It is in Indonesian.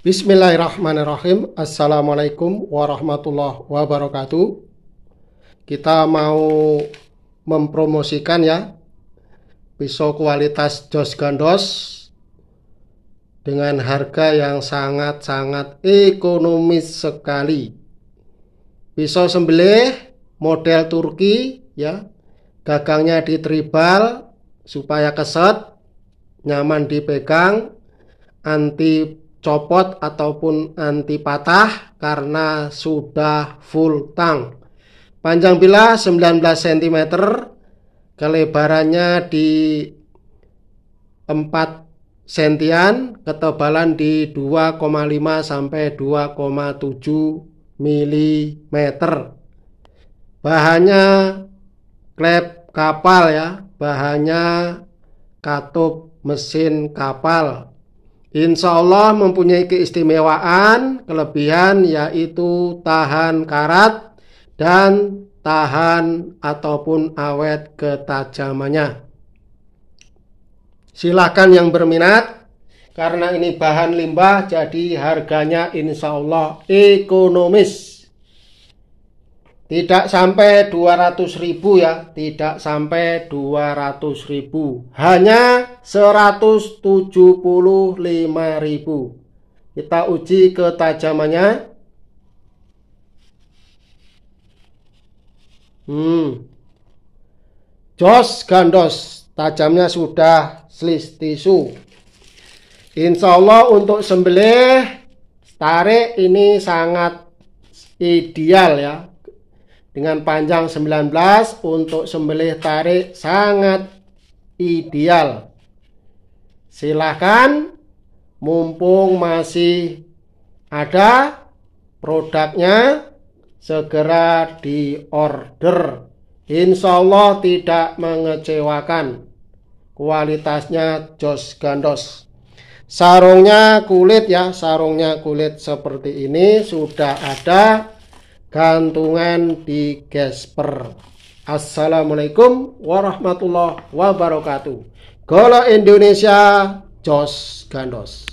Bismillahirrahmanirrahim. Assalamualaikum warahmatullahi wabarakatuh. Kita mau mempromosikan ya pisau kualitas Jos Gandos dengan harga yang sangat-sangat ekonomis sekali. Pisau sembelih model Turki ya. Gagangnya di tribal supaya keset, nyaman dipegang, anti copot ataupun anti patah karena sudah full tang. Panjang bilah 19 cm, kelebarannya di 4 sentian, ketebalan di 2,5 sampai 2,7 mm. Bahannya klep kapal ya, bahannya katup mesin kapal Insya Allah mempunyai keistimewaan, kelebihan yaitu tahan karat dan tahan ataupun awet ketajamannya. Silahkan yang berminat, karena ini bahan limbah jadi harganya insya Allah ekonomis. Tidak sampai 200 ribu ya, tidak sampai 200 ribu. Hanya 175 ribu. Kita uji ketajamannya. Hmm. Jos gandos, tajamnya sudah selis tisu. Insya Allah untuk sembelih tarik ini sangat ideal ya dengan panjang 19 untuk sembelih tarik sangat ideal. Silahkan mumpung masih ada produknya segera diorder. Insya Allah tidak mengecewakan. Kualitasnya jos gandos. Sarungnya kulit ya, sarungnya kulit seperti ini sudah ada gantungan di Gasper. Assalamualaikum warahmatullahi wabarakatuh. Gola Indonesia, Jos Gandos.